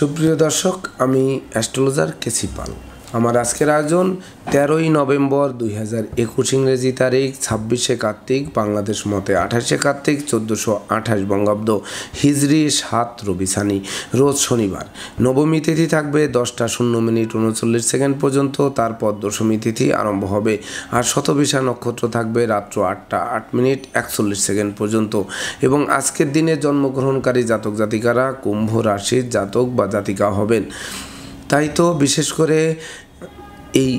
সুপ্রিয় দর্শক আমি অ্যাস্ট্রোলজার কেসি পাল আমার আজকের আয়োজন তেরোই নভেম্বর দুই হাজার একুশ ইংরেজি তারিখ ছাব্বিশে কার্তিক বাংলাদেশ মতে আঠাশে কার্তিক চোদ্দোশো আঠাশ বঙ্গাব্দ হিজড়ি সাত রবিসানি রোজ শনিবার নবমী তিথি থাকবে দশটা শূন্য মিনিট উনচল্লিশ সেকেন্ড পর্যন্ত তারপর দশমী তিথি আরম্ভ হবে আর শতবিশা নক্ষত্র থাকবে রাত্র আটটা আট মিনিট একচল্লিশ সেকেন্ড পর্যন্ত এবং আজকের দিনে জন্মগ্রহণকারী জাতক জাতিকারা কুম্ভ রাশির জাতক বা জাতিকা হবেন তাই তো বিশেষ করে এই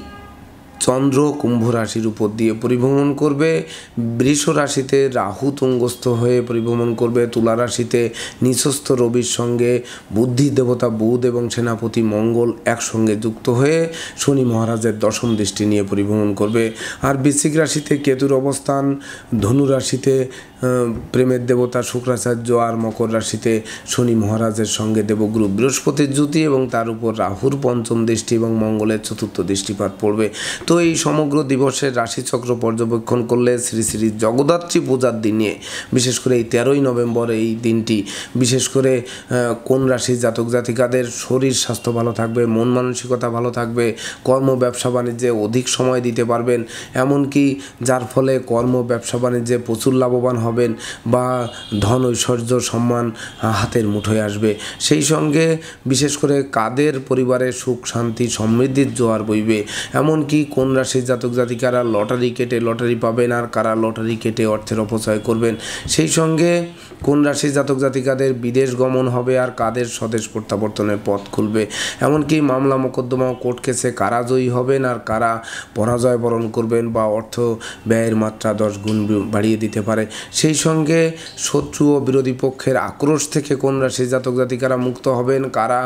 চন্দ্র কুম্ভ রাশির উপর দিয়ে পরিভ্রমণ করবে বৃষ রাশিতে রাহু তুঙ্গস্থ হয়ে পরিভ্রমণ করবে তুলা রাশিতে নিঃস্বস্থ রবির সঙ্গে বুদ্ধি দেবতা বুধ এবং সেনাপতি মঙ্গল একসঙ্গে যুক্ত হয়ে শনি মহারাজের দশম দৃষ্টি নিয়ে পরিভ্রমণ করবে আর বৃশ্চিক রাশিতে কেতুর অবস্থান ধনু রাশিতে প্রেমের দেবতা শুক্রাচার্য আর মকর রাশিতে শনি মহারাজের সঙ্গে দেবগুরু বৃহস্পতির জ্যোতি এবং তার উপর রাহুর পঞ্চম দৃষ্টি এবং মঙ্গলের চতুর্থ দৃষ্টিপাত পড়বে তো এই সমগ্র দিবসের রাশিচক্র পর্যবেক্ষণ করলে শ্রী শ্রী জগদ্ধাত্রী পূজার দিনে বিশেষ করে এই তেরোই নভেম্বর এই দিনটি বিশেষ করে কোন রাশির জাতক জাতিকাদের শরীর স্বাস্থ্য ভালো থাকবে মন মানসিকতা ভালো থাকবে কর্ম ব্যবসা বাণিজ্যে অধিক সময় দিতে পারবেন এমনকি যার ফলে কর্ম ব্যবসা বাণিজ্যে প্রচুর লাভবান হবেন বা ধন ঐশ্বর্য সম্মান হাতের মুঠোয় আসবে সেই সঙ্গে বিশেষ করে কাদের পরিবারে সুখ শান্তি সমৃদ্ধির জোয়ার বইবে এমনকি কোন কোন রাশির জাতক জাতিকারা লটারি কেটে লটারি পাবেন আর কারা লটারি কেটে অর্থের অপচয় করবেন সেই সঙ্গে কোন রাশির জাতক জাতিকাদের বিদেশ গমন হবে আর কাদের স্বদেশ প্রত্যাবর্তনের পথ খুলবে এমনকি মামলা মোকদ্দমা কোর্ট কেসে কারা জয়ী হবেন আর কারা পরাজয় বরণ করবেন বা অর্থ ব্যয়ের মাত্রা দশ গুণ বাড়িয়ে দিতে পারে সেই সঙ্গে শত্রু ও বিরোধী পক্ষের আক্রোশ থেকে কোন রাশির জাতক জাতিকারা মুক্ত হবেন কারা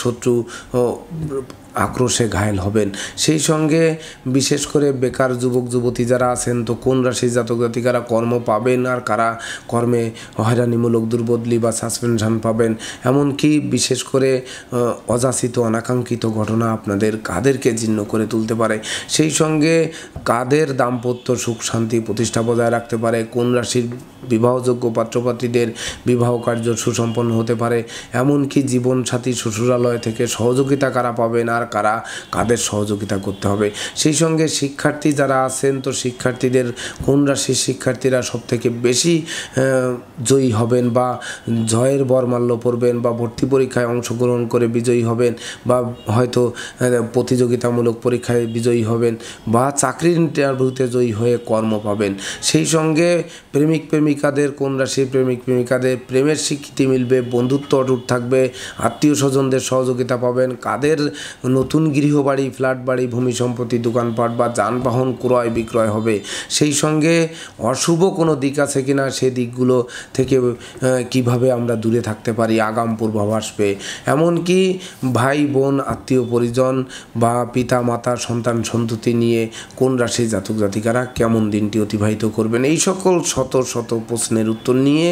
শত্রু আক্রোশে ঘায়ল হবেন সেই সঙ্গে বিশেষ করে বেকার যুবক যুবতী যারা আছেন তো কোন রাশির জাতক জাতিকারা কর্ম পাবেন আর কারা কর্মে হয়রানিমূলক দুর্বদলি বা সাসপেনশন পাবেন এমনকি বিশেষ করে অযাচিত অনাকাঙ্ক্ষিত ঘটনা আপনাদের কাদেরকে জীর্ণ করে তুলতে পারে সেই সঙ্গে কাদের দাম্পত্য সুখ শান্তি প্রতিষ্ঠা বজায় রাখতে পারে কোন রাশির বিবাহযোগ্য পাত্রপাত্রীদের বিবাহ কার্য সুসম্পন্ন হতে পারে এমনকি জীবনসাথী শ্বশুরালয় থেকে সহযোগিতা কারা পাবেন আর কারা কাদের সহযোগিতা করতে হবে সেই সঙ্গে শিক্ষার্থী যারা আছেন তো শিক্ষার্থীদের কোন রাশির শিক্ষার্থীরা সবথেকে বেশি জয়ী হবেন বা জয়ের বরমাল্য পড়বেন বা ভর্তি পরীক্ষায় অংশগ্রহণ করে বিজয়ী হবেন বা হয়তো প্রতিযোগিতামূলক পরীক্ষায় বিজয়ী হবেন বা চাকরির ইন্টারভিউতে জয়ী হয়ে কর্ম পাবেন সেই সঙ্গে প্রেমিক প্রেমিকাদের কোন রাশির প্রেমিক প্রেমিকাদের প্রেমের স্বীকৃতি মিলবে বন্ধুত্ব অটুট থাকবে আত্মীয় স্বজনদের সহযোগিতা পাবেন কাদের নতুন গৃহবাড়ি ফ্ল্যাট বাড়ি ভূমি সম্পত্তি দোকানপাট বা যানবাহন ক্রয় বিক্রয় হবে সেই সঙ্গে অশুভ কোনো দিক আছে কি না সে দিকগুলো থেকে কিভাবে আমরা দূরে থাকতে পারি আগাম পূর্বাভাস পেয়ে এমনকি ভাই বোন আত্মীয় পরিজন বা পিতা মাতা সন্তান সন্ততি নিয়ে কোন রাশির জাতক জাতিকারা কেমন দিনটি অতিবাহিত করবেন এই সকল শত শত প্রশ্নের উত্তর নিয়ে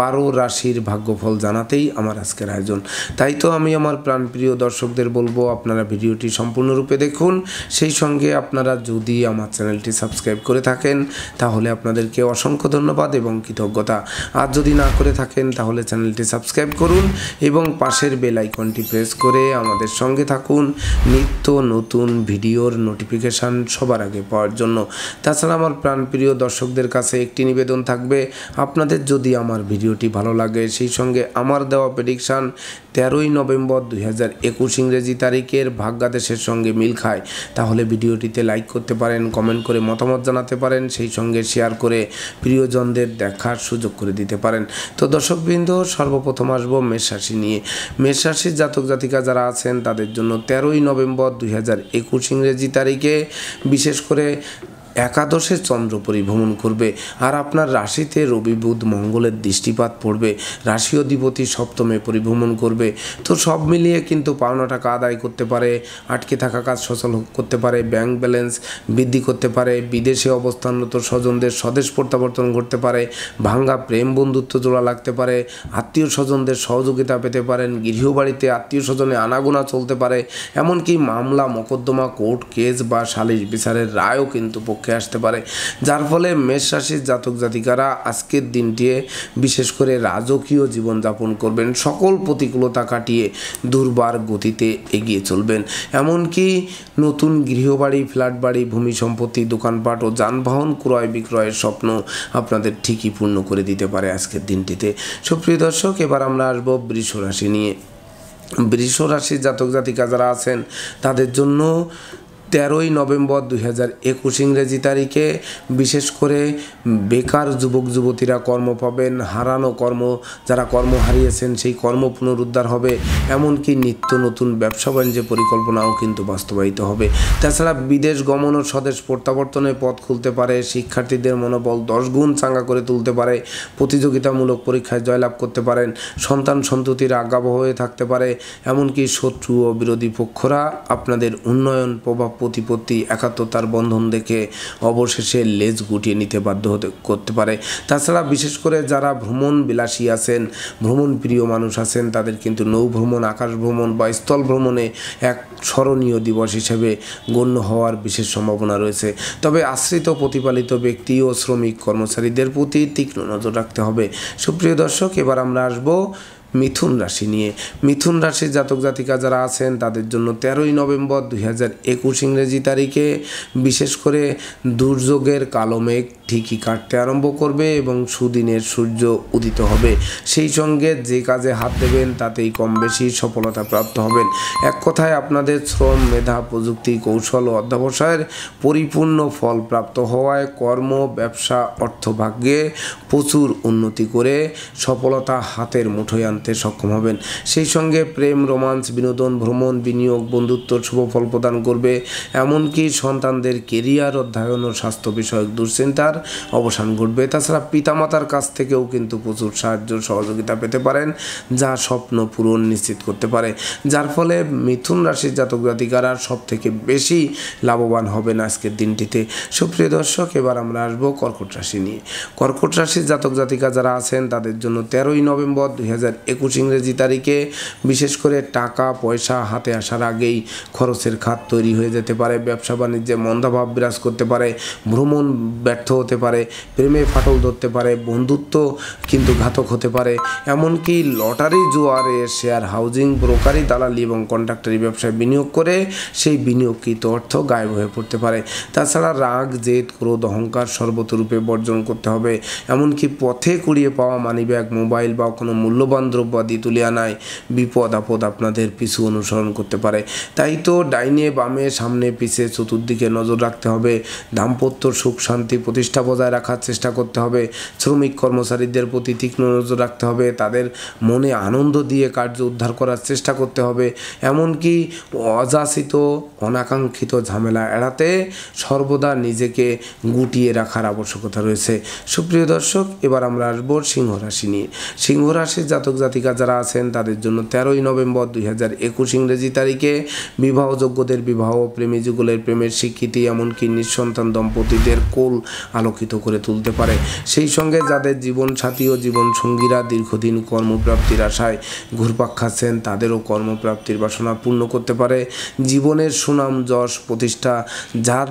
বারো রাশির ভাগ্যফল জানাতেই আমার আজকের আয়োজন তাই তো আমি আমার প্রাণপ্রিয় দর্শকদের বলবো আপনার আপনারা ভিডিওটি সম্পূর্ণরূপে দেখুন সেই সঙ্গে আপনারা যদি আমার চ্যানেলটি সাবস্ক্রাইব করে থাকেন তাহলে আপনাদেরকে অসংখ্য ধন্যবাদ এবং কৃতজ্ঞতা আর যদি না করে থাকেন তাহলে চ্যানেলটি সাবস্ক্রাইব করুন এবং পাশের বেল আইকনটি প্রেস করে আমাদের সঙ্গে থাকুন নিত্য নতুন ভিডিওর নোটিফিকেশান সবার আগে পাওয়ার জন্য তাছাড়া আমার প্রাণপ্রিয় দর্শকদের কাছে একটি নিবেদন থাকবে আপনাদের যদি আমার ভিডিওটি ভালো লাগে সেই সঙ্গে আমার দেওয়া প্রেডিকশান তেরোই নভেম্বর দুই ইংরেজি তারিখে এর ভাগ্যাদেশের সঙ্গে মিল খায় তাহলে ভিডিওটিতে লাইক করতে পারেন কমেন্ট করে মতামত জানাতে পারেন সেই সঙ্গে শেয়ার করে প্রিয়জনদের দেখার সুযোগ করে দিতে পারেন তো দর্শকবৃন্দ সর্বপ্রথম আসবো মেষরাশি নিয়ে মেষরাশির জাতক জাতিকা যারা আছেন তাদের জন্য তেরোই নভেম্বর দুই হাজার একুশ ইংরেজি তারিখে বিশেষ করে একাদশে চন্দ্র পরিভ্রমণ করবে আর আপনার রাশিতে রবি বুধ মঙ্গলের দৃষ্টিপাত পড়বে রাশি অধিপতি সপ্তমে পরিভ্রমণ করবে তো সব মিলিয়ে কিন্তু পাওনা টাকা আদায় করতে পারে আটকে থাকা কাজ সচল করতে পারে ব্যাংক ব্যালেন্স বৃদ্ধি করতে পারে বিদেশে অবস্থানরত স্বজনদের স্বদেশ প্রত্যাবর্তন করতে পারে ভাঙ্গা প্রেম বন্ধুত্ব জোড়া লাগতে পারে আত্মীয় স্বজনদের সহযোগিতা পেতে পারেন গৃহবাড়িতে আত্মীয় স্বজনে আনাগোনা চলতে পারে এমনকি মামলা মকদ্দমা কোর্ট কেস বা সালিশ বিচারের রায়ও কিন্তু পক্ষে আসতে পারে যার ফলে মেষ রাশির জাতক জাতিকারা আজকের দিনটি বিশেষ করে রাজকীয় জীবনযাপন করবেন সকল প্রতিকূলতা কাটিয়ে দুর্বার গতিতে এগিয়ে চলবেন এমনকি নতুন গৃহবাড়ি ফ্ল্যাট বাড়ি ভূমি সম্পত্তি দোকানপাট ও যানবাহন ক্রয় বিক্রয়ের স্বপ্ন আপনাদের ঠিকই পূর্ণ করে দিতে পারে আজকের দিনটিতে সুপ্রিয় দর্শক এবার আমরা আসবো বৃষ রাশি নিয়ে বৃষ রাশির জাতক জাতিকা যারা আছেন তাদের জন্য তেরোই নভেম্বর দু হাজার একুশ ইংরেজি তারিখে বিশেষ করে বেকার যুবক যুবতীরা কর্ম পাবেন হারানো কর্ম যারা কর্ম হারিয়েছেন সেই কর্ম পুনরুদ্ধার হবে এমনকি নিত্য নতুন ব্যবসা বাণিজ্যের পরিকল্পনাও কিন্তু বাস্তবায়িত হবে তাছাড়া বিদেশ গমন ও স্বদেশ প্রত্যাবর্তনের পথ খুলতে পারে শিক্ষার্থীদের মনোবল দশ গুণ চাঙ্গা করে তুলতে পারে প্রতিযোগিতামূলক পরীক্ষায় জয়লাভ করতে পারেন সন্তান সন্ততির আজ্ঞাবহ হয়ে থাকতে পারে এমনকি শত্রু ও বিরোধী পক্ষরা আপনাদের উন্নয়ন প্রভাব প্রতিপত্তি একাত্মতার বন্ধন দেখে অবশেষে লেজ গুটিয়ে নিতে বাধ্য হতে করতে পারে তাছাড়া বিশেষ করে যারা ভ্রমণ বিলাসী আছেন ভ্রমণ প্রিয় মানুষ আছেন তাদের কিন্তু নৌ ভ্রমণ আকাশ ভ্রমণ বা স্থল ভ্রমণে এক স্মরণীয় দিবস হিসেবে গণ্য হওয়ার বিশেষ সম্ভাবনা রয়েছে তবে আশ্রিত প্রতিপালিত ব্যক্তি ও শ্রমিক কর্মচারীদের প্রতি তীক্ষ্ণ নজর রাখতে হবে সুপ্রিয় দর্শক এবার আমরা আসবো মিথুন রাশি নিয়ে মিথুন রাশির জাতক জাতিকা যারা আছেন তাদের জন্য তেরোই নভেম্বর দুই হাজার একুশ ইংরেজি তারিখে বিশেষ করে দুর্যোগের কালো মেঘ ঠিকই কাটতে আরম্ভ করবে এবং সুদিনের সূর্য উদিত হবে সেই সঙ্গে যে কাজে হাত দেবেন তাতেই কম বেশি সফলতা প্রাপ্ত হবেন এক কথায় আপনাদের শ্রম মেধা প্রযুক্তি কৌশল ও অধ্যাবসায়ের পরিপূর্ণ ফল প্রাপ্ত হওয়ায় কর্ম ব্যবসা অর্থভাগ্যে প্রচুর উন্নতি করে সফলতা হাতের মুঠোয় আনতে সক্ষম হবেন সেই সঙ্গে প্রেম রোমান্স বিনোদন ভ্রমণ বিনিয়োগ বন্ধুত্ব শুভ ফল প্রদান করবে এমনকি সন্তানদের কেরিয়ার অধ্যয়ন ও স্বাস্থ্য বিষয়ক দুশ্চিন্তার অবসান ঘটবে তাছাড়া পিতামাতার কাছ থেকেও কিন্তু প্রচুর সাহায্য সহযোগিতা পেতে পারেন যা স্বপ্ন পূরণ নিশ্চিত করতে পারে যার ফলে মিথুন রাশির জাতক জাতিকারা সব থেকে বেশি লাভবান হবেন আজকের দিনটিতে সুপ্রিয় দর্শক এবার আমরা আসবো কর্কট রাশি নিয়ে কর্কট রাশির জাতক জাতিকা যারা আছেন তাদের জন্য তেরোই নভেম্বর দুই হাজার একুশ ইংরেজি তারিখে বিশেষ করে টাকা পয়সা হাতে আসার আগেই খরচের খাত তৈরি হয়ে যেতে পারে ব্যবসা বাণিজ্যে মন্দাভাব বিরাজ করতে পারে ভ্রমণ ব্যর্থ হতে হতে পারে প্রেমে ফাটল ধরতে পারে বন্ধুত্ব কিন্তু ঘাতক হতে পারে এমনকি লটারি জোয়ারে শেয়ার হাউজিং ব্রোকারি দালালি এবং কন্ট্রাক্টারি ব্যবসায় বিনিয়োগ করে সেই বিনিয়োগকৃত অর্থ গায়েব হয়ে পড়তে পারে তাছাড়া রাগ জেদ ক্রোধ অহংকার সর্বতরূপে বর্জন করতে হবে এমনকি পথে কুড়িয়ে পাওয়া মানিব্যাগ মোবাইল বা কোনো মূল্যবান দ্রব্যাদি তুলে আনায় বিপদ আপদ আপনাদের পিছু অনুসরণ করতে পারে তাই তো ডাইনে বামে সামনে পিছিয়ে চতুর্দিকে নজর রাখতে হবে দাম্পত্য সুখ শান্তি প্রতিষ্ঠা বজায় রাখার চেষ্টা করতে হবে শ্রমিক কর্মচারীদের প্রতি তীক্ষ্ণ নজর রাখতে হবে তাদের মনে আনন্দ দিয়ে কার্য উদ্ধার করার চেষ্টা করতে হবে এমনকি অযাচিত অনাকাঙ্ক্ষিত ঝামেলা এড়াতে সর্বদা নিজেকে গুটিয়ে রাখার আবশ্যকতা রয়েছে সুপ্রিয় দর্শক এবার আমরা আসব সিংহ রাশি নিয়ে সিংহ রাশির জাতক জাতিকা যারা আছেন তাদের জন্য তেরোই নভেম্বর দুই হাজার একুশ ইংরেজি তারিখে বিবাহযোগ্যদের বিবাহ প্রেমী যুগলের প্রেমের স্বীকৃতি এমনকি নিঃসন্তান দম্পতিদের কোল আলোকিত করে তুলতে পারে সেই সঙ্গে যাদের জীবন সাথী ও জীবন সঙ্গীরা দীর্ঘদিন কর্মপ্রাপ্তির আশায় ঘুরপাক খাচ্ছেন তাদেরও কর্মপ্রাপ্তির বাসনা পূর্ণ করতে পারে জীবনের সুনাম যশ প্রতিষ্ঠা যার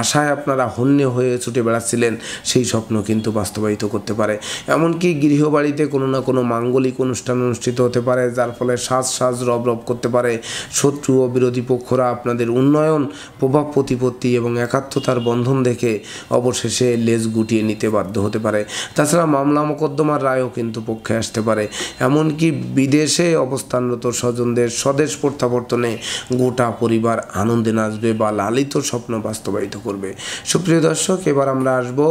আশায় আপনারা হন্য হয়ে ছুটে বেড়াচ্ছিলেন সেই স্বপ্ন কিন্তু বাস্তবায়িত করতে পারে এমনকি গৃহবাড়িতে কোনো না কোনো মাঙ্গলিক অনুষ্ঠান অনুষ্ঠিত হতে পারে যার ফলে সাজ সাজ রব রব করতে পারে শত্রু ও বিরোধী পক্ষরা আপনাদের উন্নয়ন প্রভাব প্রতিপত্তি এবং একাত্মতার বন্ধন দেখে অবশেষে লেজ গুটিয়ে নিতে বাধ্য হতে পারে তাছাড়া মামলা মোকদ্দমার রায়ও কিন্তু পক্ষে আসতে পারে এমনকি বিদেশে অবস্থানরত স্বজনদের স্বদেশ প্রত্যাবর্তনে গোটা পরিবার আনন্দে নাচবে বা লালিত স্বপ্ন বাস্তবায়িত করবে সুপ্রিয় দর্শক এবার আমরা আসবো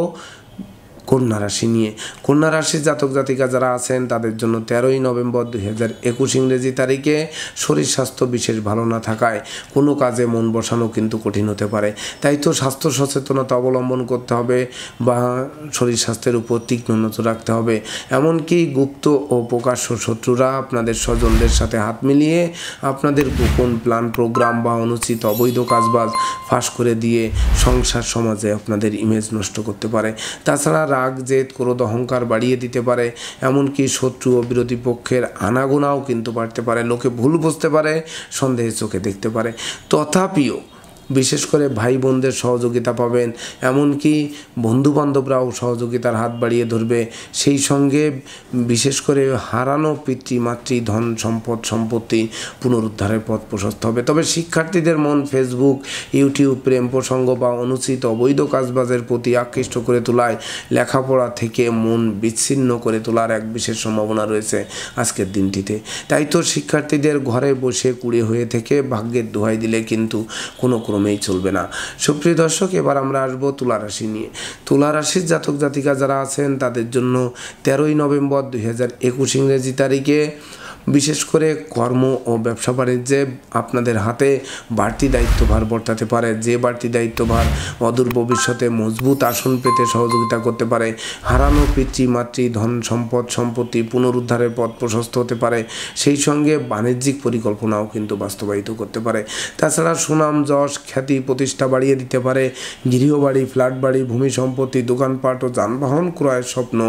কন্যা রাশি নিয়ে কন্যা রাশির জাতক জাতিকা যারা আছেন তাদের জন্য তেরোই নভেম্বর দুই হাজার একুশ ইংরেজি তারিখে শরীর স্বাস্থ্য বিশেষ ভালো না থাকায় কোনো কাজে মন বসানো কিন্তু কঠিন হতে পারে তাই তো স্বাস্থ্য সচেতনতা অবলম্বন করতে হবে বা শরীর স্বাস্থ্যের উপর তীক্ষ্ণ নজর রাখতে হবে এমনকি গুপ্ত ও প্রকাশ্য শত্রুরা আপনাদের স্বজনদের সাথে হাত মিলিয়ে আপনাদের গোপন প্ল্যান প্রোগ্রাম বা অনুচিত অবৈধ কাজবাজ ফাঁস করে দিয়ে সংসার সমাজে আপনাদের ইমেজ নষ্ট করতে পারে তাছাড়া রাগ জেদ ক্রোধ অহংকার বাড়িয়ে দিতে পারে এমনকি শত্রু ও বিরোধী পক্ষের আনাগোনাও কিন্তু বাড়তে পারে লোকে ভুল বুঝতে পারে সন্দেহের চোখে দেখতে পারে তথাপিও বিশেষ করে ভাই বোনদের সহযোগিতা পাবেন এমনকি বন্ধুবান্ধবরাও সহযোগিতার হাত বাড়িয়ে ধরবে সেই সঙ্গে বিশেষ করে হারানো পিতৃমাতৃ ধন সম্পদ সম্পত্তি পুনরুদ্ধারের পথ প্রশস্ত হবে তবে শিক্ষার্থীদের মন ফেসবুক ইউটিউব প্রেম প্রসঙ্গ বা অনুচিত অবৈধ কাজবাজের প্রতি আকৃষ্ট করে তোলায় লেখাপড়া থেকে মন বিচ্ছিন্ন করে তোলার এক বিশেষ সম্ভাবনা রয়েছে আজকের দিনটিতে তাই তো শিক্ষার্থীদের ঘরে বসে কুড়ে হয়ে থেকে ভাগ্যের দোহাই দিলে কিন্তু কোনো ক্রমেই চলবে না সুপ্রিয় দর্শক এবার আমরা আসবো তুলা রাশি নিয়ে তুলা রাশির জাতক জাতিকা যারা আছেন তাদের জন্য তেরোই নভেম্বর দুই হাজার একুশ ইংরেজি তারিখে বিশেষ করে কর্ম ও ব্যবসা বাণিজ্যে আপনাদের হাতে বাড়তি দায়িত্বভার বর্তাতে পারে যে বাড়তি দায়িত্বভার অদূর ভবিষ্যতে মজবুত আসন পেতে সহযোগিতা করতে পারে হারানো পিতৃমাতৃ ধন সম্পদ সম্পত্তি পুনরুদ্ধারের পথ প্রশস্ত হতে পারে সেই সঙ্গে বাণিজ্যিক পরিকল্পনাও কিন্তু বাস্তবায়িত করতে পারে তাছাড়া সুনাম যশ খ্যাতি প্রতিষ্ঠা বাড়িয়ে দিতে পারে গৃহবাড়ি ফ্ল্যাট বাড়ি ভূমি সম্পত্তি দোকানপাট ও যানবাহন ক্রয়ের স্বপ্ন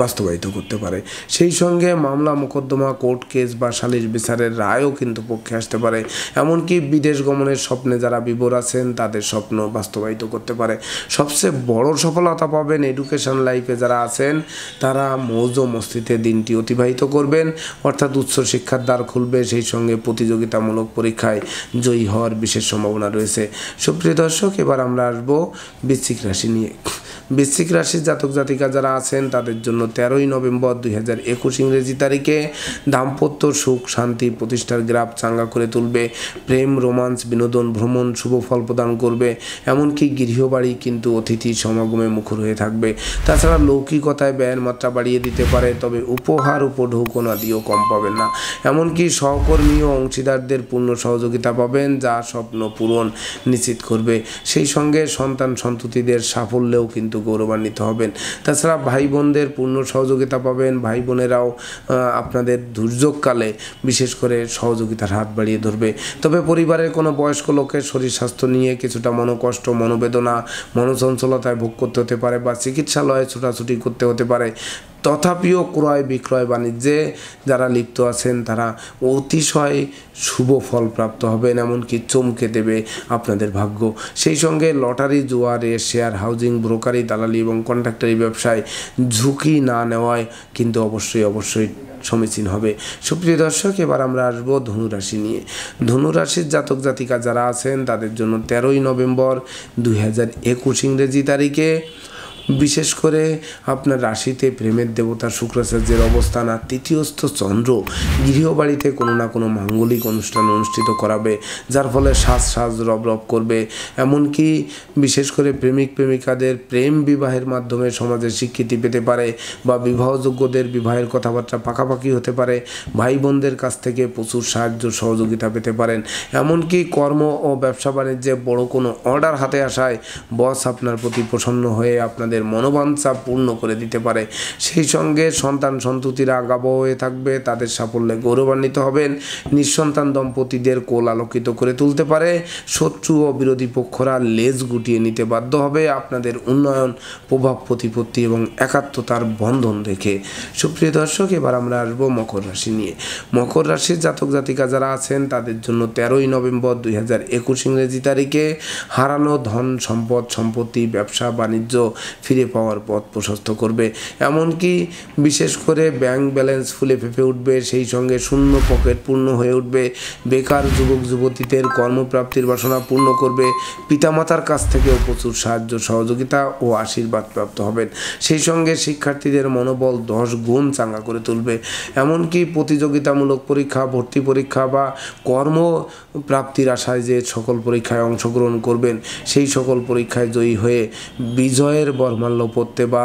বাস্তবায়িত করতে পারে সেই সঙ্গে মামলা মোকদ্দমা কোর্টকে কেস বা সালিশ বিচারের রায়ও কিন্তু পক্ষে আসতে পারে এমনকি বিদেশ গমনের স্বপ্নে যারা বিবর আছেন তাদের স্বপ্ন বাস্তবায়িত করতে পারে সবচেয়ে বড় সফলতা পাবেন এডুকেশন লাইফে যারা আছেন তারা মৌজ মস্তিতে দিনটি অতিবাহিত করবেন অর্থাৎ উচ্চ শিক্ষার দ্বার খুলবে সেই সঙ্গে প্রতিযোগিতামূলক পরীক্ষায় জয়ী হওয়ার বিশেষ সম্ভাবনা রয়েছে সুপ্রিয় দর্শক এবার আমরা আসবো বৃশ্চিক রাশি নিয়ে বৃশ্চিক রাশির জাতক জাতিকা যারা আছেন তাদের জন্য তেরোই নভেম্বর দুই হাজার একুশ ইংরেজি তারিখে দাম্পত্য স্থাপত্য সুখ শান্তি প্রতিষ্ঠার গ্রাফ চাঙ্গা করে তুলবে প্রেম রোমান্স বিনোদন ভ্রমণ শুভ ফল প্রদান করবে এমনকি গৃহবাড়ি কিন্তু অতিথি সমাগমে মুখর হয়ে থাকবে তাছাড়া লৌকিকতায় ব্যয়ের মাত্রা বাড়িয়ে দিতে পারে তবে উপহার উপঢৌকন দিয়েও কম পাবেন না এমনকি সহকর্মী ও অংশীদারদের পূর্ণ সহযোগিতা পাবেন যা স্বপ্ন পূরণ নিশ্চিত করবে সেই সঙ্গে সন্তান সন্ততিদের সাফল্যেও কিন্তু গৌরবান্বিত হবেন তাছাড়া ভাই বোনদের পূর্ণ সহযোগিতা পাবেন ভাই বোনেরাও আপনাদের দুর্যোগ শীতকালে বিশেষ করে সহযোগিতার হাত বাড়িয়ে ধরবে তবে পরিবারের কোনো বয়স্ক লোকের শরীর স্বাস্থ্য নিয়ে কিছুটা মনোকষ্ট মনোবেদনা মনোচঞ্চলতায় ভোগ করতে হতে পারে বা চিকিৎসালয়ে ছোটাছুটি করতে হতে পারে তথাপিও ক্রয় বিক্রয় বাণিজ্যে যারা লিপ্ত আছেন তারা অতিশয় শুভ ফল প্রাপ্ত হবেন এমনকি চমকে দেবে আপনাদের ভাগ্য সেই সঙ্গে লটারি জুয়ারে শেয়ার হাউজিং ব্রোকারি দালালি এবং কন্ট্রাক্টারি ব্যবসায় ঝুঁকি না নেওয়ায় কিন্তু অবশ্যই অবশ্যই সমীচীন হবে সুপ্রিয় দর্শক এবার আমরা আসবো ধনুরাশি নিয়ে ধনুরাশির জাতক জাতিকা যারা আছেন তাদের জন্য তেরোই নভেম্বর দুই হাজার একুশ ইংরেজি তারিখে বিশেষ করে আপনার রাশিতে প্রেমের দেবতা শুক্রাচার্যের অবস্থান আর তৃতীয়স্থ চন্দ্র গৃহবাড়িতে কোনো না কোনো মাঙ্গলিক অনুষ্ঠান অনুষ্ঠিত করাবে যার ফলে শ্বাস শ্বাস রব রব করবে এমনকি বিশেষ করে প্রেমিক প্রেমিকাদের প্রেম বিবাহের মাধ্যমে সমাজের স্বীকৃতি পেতে পারে বা বিবাহযোগ্যদের বিবাহের কথাবার্তা পাকাপাকি হতে পারে ভাই বোনদের কাছ থেকে প্রচুর সাহায্য সহযোগিতা পেতে পারেন এমনকি কর্ম ও ব্যবসা বাণিজ্যে বড় কোনো অর্ডার হাতে আসায় বস আপনার প্রতি প্রসন্ন হয়ে আপনাদের তাদের মনোবাঞ্ছা পূর্ণ করে দিতে পারে সেই সঙ্গে সন্তান সন্ততিরা আগাব হয়ে থাকবে তাদের সাফল্যে গৌরবান্বিত হবেন নিঃসন্তান দম্পতিদের কোল আলোকিত করে তুলতে পারে শত্রু ও বিরোধী পক্ষরা লেজ গুটিয়ে নিতে বাধ্য হবে আপনাদের উন্নয়ন প্রভাব প্রতিপত্তি এবং একাত্মতার বন্ধন রেখে সুপ্রিয় দর্শক এবার আমরা আসবো মকর রাশি নিয়ে মকর রাশির জাতক জাতিকা যারা আছেন তাদের জন্য তেরোই নভেম্বর দুই হাজার একুশ ইংরেজি তারিখে হারানো ধন সম্পদ সম্পত্তি ব্যবসা বাণিজ্য ফিরে পাওয়ার পথ প্রশস্ত করবে এমনকি বিশেষ করে ব্যাংক ব্যালেন্স ফুলে ফেঁপে উঠবে সেই সঙ্গে শূন্য পকেট পূর্ণ হয়ে উঠবে বেকার যুবক যুবতীদের কর্মপ্রাপ্তির বাসনা পূর্ণ করবে পিতামাতার কাছ থেকেও প্রচুর সাহায্য সহযোগিতা ও আশীর্বাদ প্রাপ্ত হবেন সেই সঙ্গে শিক্ষার্থীদের মনোবল দশ গুণ চাঙ্গা করে তুলবে এমনকি প্রতিযোগিতামূলক পরীক্ষা ভর্তি পরীক্ষা বা কর্ম প্রাপ্তির আশায় যে সকল পরীক্ষায় অংশগ্রহণ করবেন সেই সকল পরীক্ষায় জয়ী হয়ে বিজয়ের বর কর্মাল্য পড়তে বা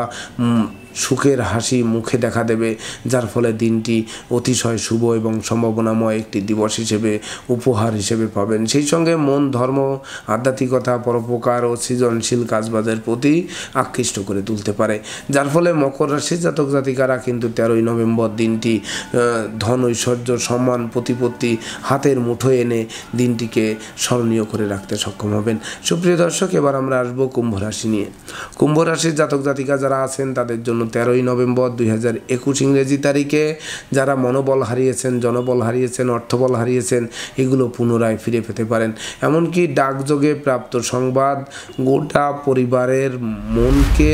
সুখের হাসি মুখে দেখা দেবে যার ফলে দিনটি অতিশয় শুভ এবং সম্ভাবনাময় একটি দিবস হিসেবে উপহার হিসেবে পাবেন সেই সঙ্গে মন ধর্ম আধ্যাত্মিকতা পরোপকার ও সৃজনশীল কাজবাজের প্রতি আকৃষ্ট করে তুলতে পারে যার ফলে মকর রাশির জাতক জাতিকারা কিন্তু তেরোই নভেম্বর দিনটি ধন ঐশ্বর্য সম্মান প্রতিপত্তি হাতের মুঠো এনে দিনটিকে স্মরণীয় করে রাখতে সক্ষম হবেন সুপ্রিয় দর্শক এবার আমরা আসবো কুম্ভ রাশি নিয়ে কুম্ভ রাশির জাতক জাতিকা যারা আছেন তাদের জন্য তেরোই নভেম্বর দুই হাজার একুশ ইংরেজি তারিখে যারা মনোবল হারিয়েছেন জনবল হারিয়েছেন অর্থবল হারিয়েছেন এগুলো পুনরায় ফিরে পেতে পারেন এমনকি ডাকযোগে প্রাপ্ত সংবাদ গোটা পরিবারের মনকে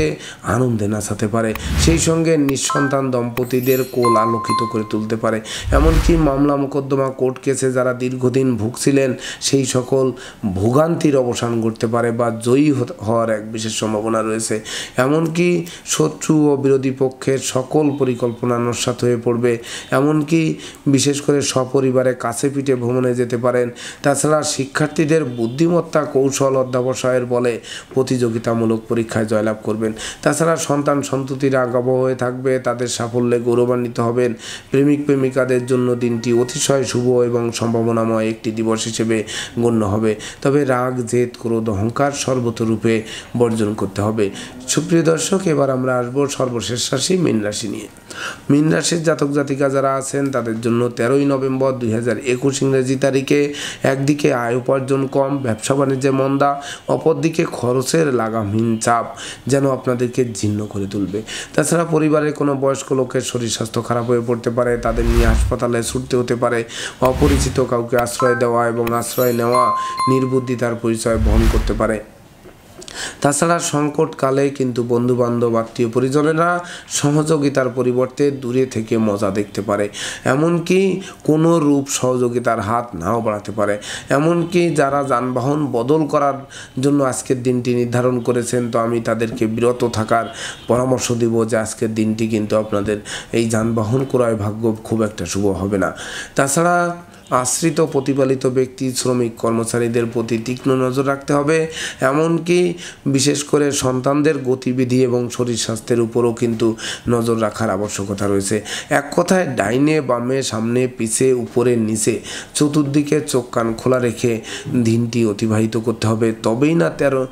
আনন্দে নাচাতে পারে সেই সঙ্গে নিঃসন্তান দম্পতিদের কোল আলোকিত করে তুলতে পারে এমনকি মামলা মোকদ্দমা কোর্ট কেসে যারা দীর্ঘদিন ভুগছিলেন সেই সকল ভোগান্তির অবসান ঘটতে পারে বা জয়ী হওয়ার এক বিশেষ সম্ভাবনা রয়েছে এমনকি শত্রু ও বিরোধী পক্ষের সকল পরিকল্পনা নস্বাত হয়ে পড়বে এমনকি বিশেষ করে সপরিবারে কাছে পিঠে ভ্রমণে যেতে পারেন তাছাড়া শিক্ষার্থীদের বুদ্ধিমত্তা কৌশল অধ্যাবসায়ের বলে প্রতিযোগিতামূলক পরীক্ষায় জয়লাভ করবেন তাছাড়া সন্তান সন্ততিরা গব হয়ে থাকবে তাদের সাফল্যে গৌরবান্বিত হবেন প্রেমিক প্রেমিকাদের জন্য দিনটি অতিশয় শুভ এবং সম্ভাবনাময় একটি দিবস হিসেবে গণ্য হবে তবে রাগ জেদ ক্রোধ অহংকার সর্বতরূপে বর্জন করতে হবে সুপ্রিয় দর্শক এবার আমরা আসবো সর্ব সর্বশেষ রাশি মীন রাশি নিয়ে মীন রাশির জাতক জাতিকা যারা আছেন তাদের জন্য তেরোই নভেম্বর দুই হাজার একুশ ইংরেজি তারিখে একদিকে আয় উপার্জন কম ব্যবসা বাণিজ্যে মন্দা অপরদিকে খরচের লাগামহীন চাপ যেন আপনাদেরকে জীর্ণ করে তুলবে তাছাড়া পরিবারের কোনো বয়স্ক লোকের শরীর স্বাস্থ্য খারাপ হয়ে পড়তে পারে তাদের নিয়ে হাসপাতালে ছুটতে হতে পারে অপরিচিত কাউকে আশ্রয় দেওয়া এবং আশ্রয় নেওয়া নির্বুদ্ধিতার পরিচয় বহন করতে পারে তাছাড়া সংকটকালে কিন্তু বন্ধুবান্ধব আত্মীয় পরিজনেরা সহযোগিতার পরিবর্তে দূরে থেকে মজা দেখতে পারে এমনকি কোনো রূপ সহযোগিতার হাত নাও বাড়াতে পারে এমনকি যারা যানবাহন বদল করার জন্য আজকের দিনটি নির্ধারণ করেছেন তো আমি তাদেরকে বিরত থাকার পরামর্শ দিব যে আজকের দিনটি কিন্তু আপনাদের এই যানবাহন ক্রয় ভাগ্য খুব একটা শুভ হবে না তাছাড়া আশ্রিত প্রতিপালিত ব্যক্তি শ্রমিক কর্মচারীদের প্রতি তীক্ষ্ণ নজর রাখতে হবে এমনকি বিশেষ করে সন্তানদের গতিবিধি এবং শরীর স্বাস্থ্যের উপরও কিন্তু নজর রাখার আবশ্যকতা রয়েছে এক কথায় ডাইনে বামে সামনে পিছে উপরে নিচে চতুর্দিকে চোখ কান খোলা রেখে দিনটি অতিবাহিত করতে হবে তবেই না তেরো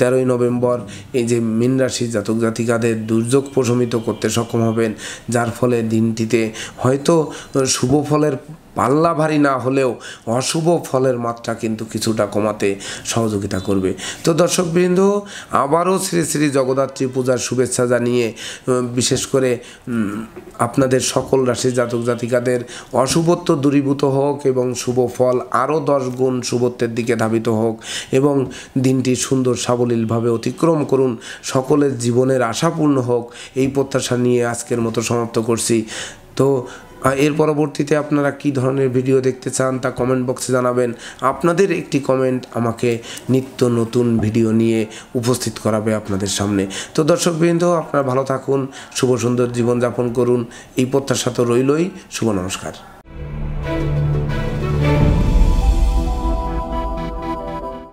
তেরোই নভেম্বর এই যে মীন রাশি জাতক জাতিকাদের দুর্যোগ প্রশমিত করতে সক্ষম হবেন যার ফলে দিনটিতে হয়তো শুভ ফলের পাল্লা ভারী না হলেও অশুভ ফলের মাত্রা কিন্তু কিছুটা কমাতে সহযোগিতা করবে তো দর্শকবৃন্দ আবারও শ্রী শ্রী জগদ্ধাত্রী পূজার শুভেচ্ছা জানিয়ে বিশেষ করে আপনাদের সকল রাশি জাতক জাতিকাদের অশুভত্ব দূরীভূত হোক এবং শুভ ফল আরও দশ গুণ শুভত্বের দিকে ধাবিত হোক এবং দিনটি সুন্দর সাবলীলভাবে অতিক্রম করুন সকলের জীবনের আশাপূর্ণ হোক এই প্রত্যাশা নিয়ে আজকের মতো সমাপ্ত করছি তো এর পরবর্তীতে আপনারা কি ধরনের ভিডিও দেখতে চান তা কমেন্ট বক্সে জানাবেন আপনাদের একটি কমেন্ট আমাকে নিত্য নতুন ভিডিও নিয়ে উপস্থিত করাবে আপনাদের সামনে তো দর্শকবৃন্দ আপনারা ভালো থাকুন শুভ সুন্দর জীবনযাপন করুন এই প্রত্যাশা তো রইলই শুভ নমস্কার